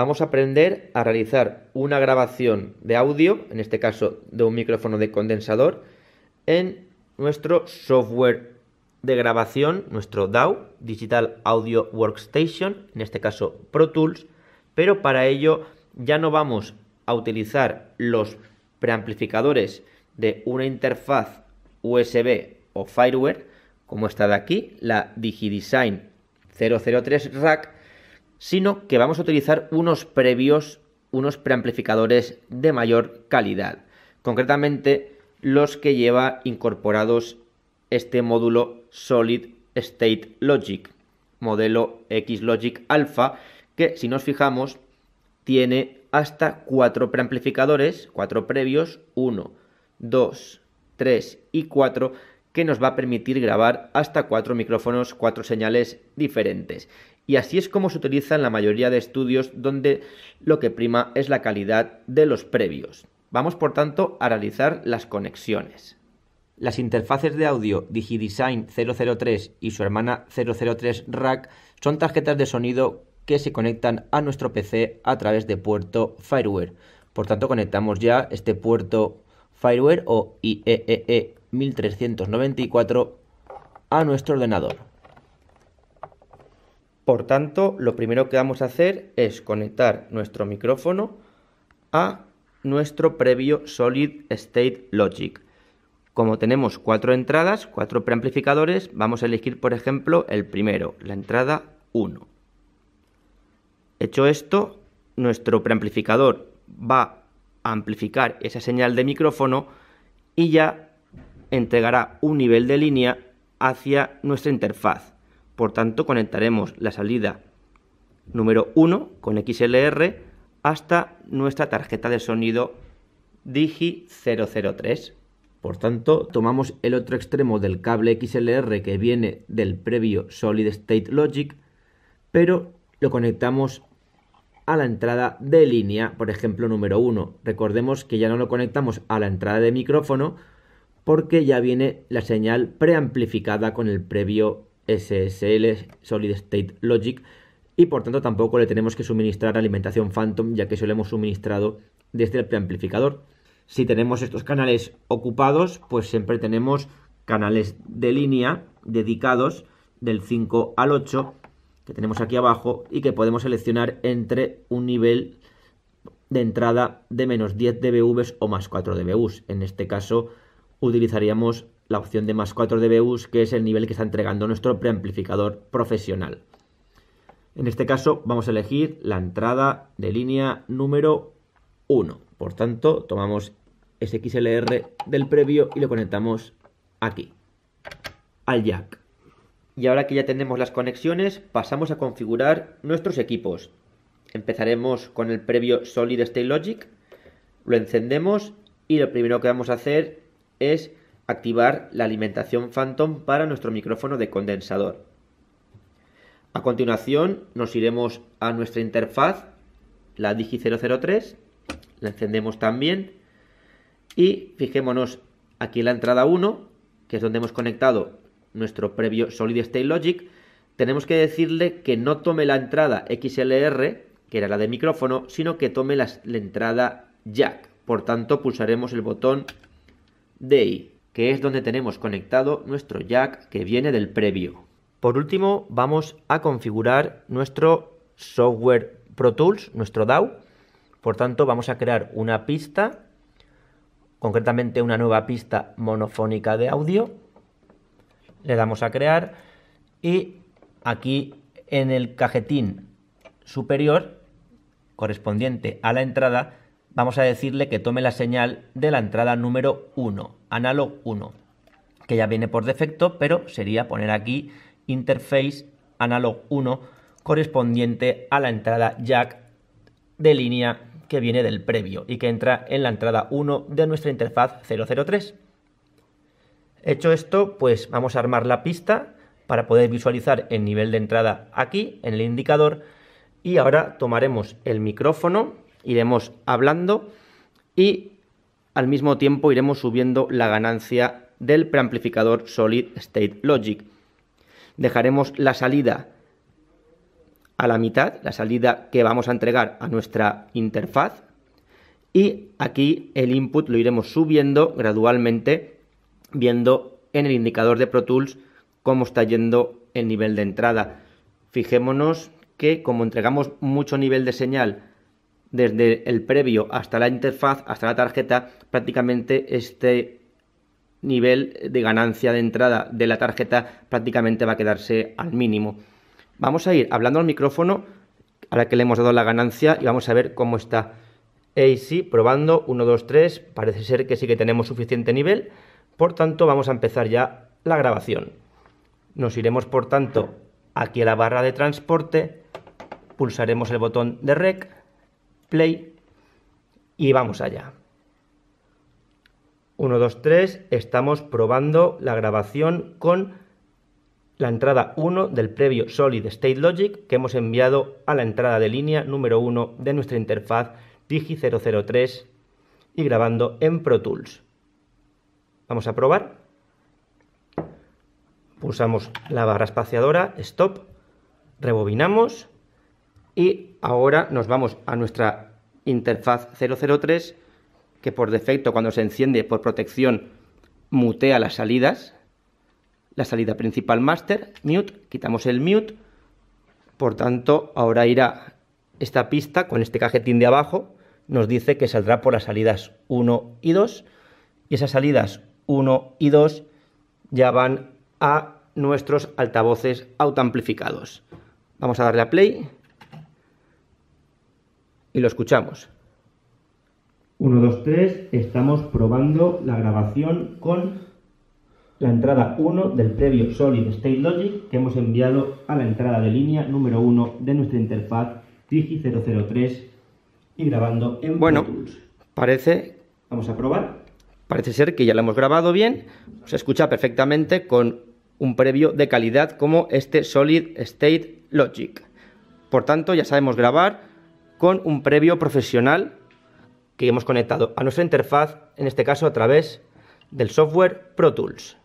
vamos a aprender a realizar una grabación de audio, en este caso de un micrófono de condensador, en nuestro software de grabación, nuestro DAW, Digital Audio Workstation, en este caso Pro Tools, pero para ello ya no vamos a utilizar los preamplificadores de una interfaz USB o Fireware, como esta de aquí, la DigiDesign 003 Rack, sino que vamos a utilizar unos previos, unos preamplificadores de mayor calidad, concretamente los que lleva incorporados este módulo Solid State Logic, modelo X-Logic Alpha, que si nos fijamos tiene hasta cuatro preamplificadores, cuatro previos, 1, 2, 3 y 4, que nos va a permitir grabar hasta cuatro micrófonos, cuatro señales diferentes. Y así es como se utiliza en la mayoría de estudios donde lo que prima es la calidad de los previos. Vamos por tanto a realizar las conexiones. Las interfaces de audio DigiDesign 003 y su hermana 003 Rack son tarjetas de sonido que se conectan a nuestro PC a través de puerto Fireware. Por tanto, conectamos ya este puerto Fireware o IEEE e e 1394 a nuestro ordenador. Por tanto, lo primero que vamos a hacer es conectar nuestro micrófono a nuestro previo Solid State Logic. Como tenemos cuatro entradas, cuatro preamplificadores, vamos a elegir por ejemplo el primero, la entrada 1. Hecho esto, nuestro preamplificador va a amplificar esa señal de micrófono y ya entregará un nivel de línea hacia nuestra interfaz. Por tanto, conectaremos la salida número 1 con XLR hasta nuestra tarjeta de sonido Digi 003. Por tanto, tomamos el otro extremo del cable XLR que viene del previo Solid State Logic, pero lo conectamos a la entrada de línea, por ejemplo número 1. Recordemos que ya no lo conectamos a la entrada de micrófono, porque ya viene la señal preamplificada con el previo SSL Solid State Logic y por tanto tampoco le tenemos que suministrar alimentación Phantom ya que eso lo hemos suministrado desde el preamplificador. Si tenemos estos canales ocupados, pues siempre tenemos canales de línea dedicados del 5 al 8 que tenemos aquí abajo y que podemos seleccionar entre un nivel de entrada de menos 10 dBV o más 4 dBUs. En este caso utilizaríamos la opción de más 4 dBus, que es el nivel que está entregando nuestro preamplificador profesional. En este caso vamos a elegir la entrada de línea número 1. Por tanto, tomamos SXLR del previo y lo conectamos aquí, al jack. Y ahora que ya tenemos las conexiones, pasamos a configurar nuestros equipos. Empezaremos con el previo Solid State Logic, lo encendemos y lo primero que vamos a hacer es activar la alimentación Phantom para nuestro micrófono de condensador. A continuación nos iremos a nuestra interfaz, la Digi003, la encendemos también y fijémonos aquí en la entrada 1, que es donde hemos conectado nuestro previo Solid State Logic, tenemos que decirle que no tome la entrada XLR, que era la de micrófono, sino que tome la, la entrada jack. Por tanto, pulsaremos el botón Day, que es donde tenemos conectado nuestro jack que viene del previo. Por último, vamos a configurar nuestro software Pro Tools, nuestro DAW. Por tanto, vamos a crear una pista, concretamente una nueva pista monofónica de audio. Le damos a crear y aquí en el cajetín superior correspondiente a la entrada vamos a decirle que tome la señal de la entrada número 1, Analog 1, que ya viene por defecto, pero sería poner aquí interface analog 1 correspondiente a la entrada jack de línea que viene del previo y que entra en la entrada 1 de nuestra interfaz 003. Hecho esto, pues vamos a armar la pista para poder visualizar el nivel de entrada aquí en el indicador y ahora tomaremos el micrófono iremos hablando y al mismo tiempo iremos subiendo la ganancia del preamplificador Solid State Logic. Dejaremos la salida a la mitad, la salida que vamos a entregar a nuestra interfaz y aquí el input lo iremos subiendo gradualmente viendo en el indicador de Pro Tools cómo está yendo el nivel de entrada. Fijémonos que como entregamos mucho nivel de señal desde el previo hasta la interfaz, hasta la tarjeta, prácticamente este nivel de ganancia de entrada de la tarjeta prácticamente va a quedarse al mínimo. Vamos a ir hablando al micrófono ahora que le hemos dado la ganancia y vamos a ver cómo está. sí, probando 1, 2, 3, parece ser que sí que tenemos suficiente nivel, por tanto vamos a empezar ya la grabación. Nos iremos por tanto aquí a la barra de transporte, pulsaremos el botón de rec play y vamos allá. 1, 2, 3, estamos probando la grabación con la entrada 1 del previo Solid State Logic que hemos enviado a la entrada de línea número 1 de nuestra interfaz Digi003 y grabando en Pro Tools. Vamos a probar. Pulsamos la barra espaciadora, stop, rebobinamos y ahora nos vamos a nuestra interfaz 003, que por defecto cuando se enciende por protección mutea las salidas. La salida principal master, mute, quitamos el mute. Por tanto, ahora irá esta pista con este cajetín de abajo. Nos dice que saldrá por las salidas 1 y 2. Y esas salidas 1 y 2 ya van a nuestros altavoces autoamplificados. Vamos a darle a play y lo escuchamos. 1, 2, 3, estamos probando la grabación con la entrada 1 del previo Solid State Logic que hemos enviado a la entrada de línea número 1 de nuestra interfaz digi 003 y grabando en Bueno, parece... Vamos a probar. Parece ser que ya lo hemos grabado bien, se escucha perfectamente con un previo de calidad como este Solid State Logic. Por tanto, ya sabemos grabar con un previo profesional que hemos conectado a nuestra interfaz, en este caso a través del software Pro Tools.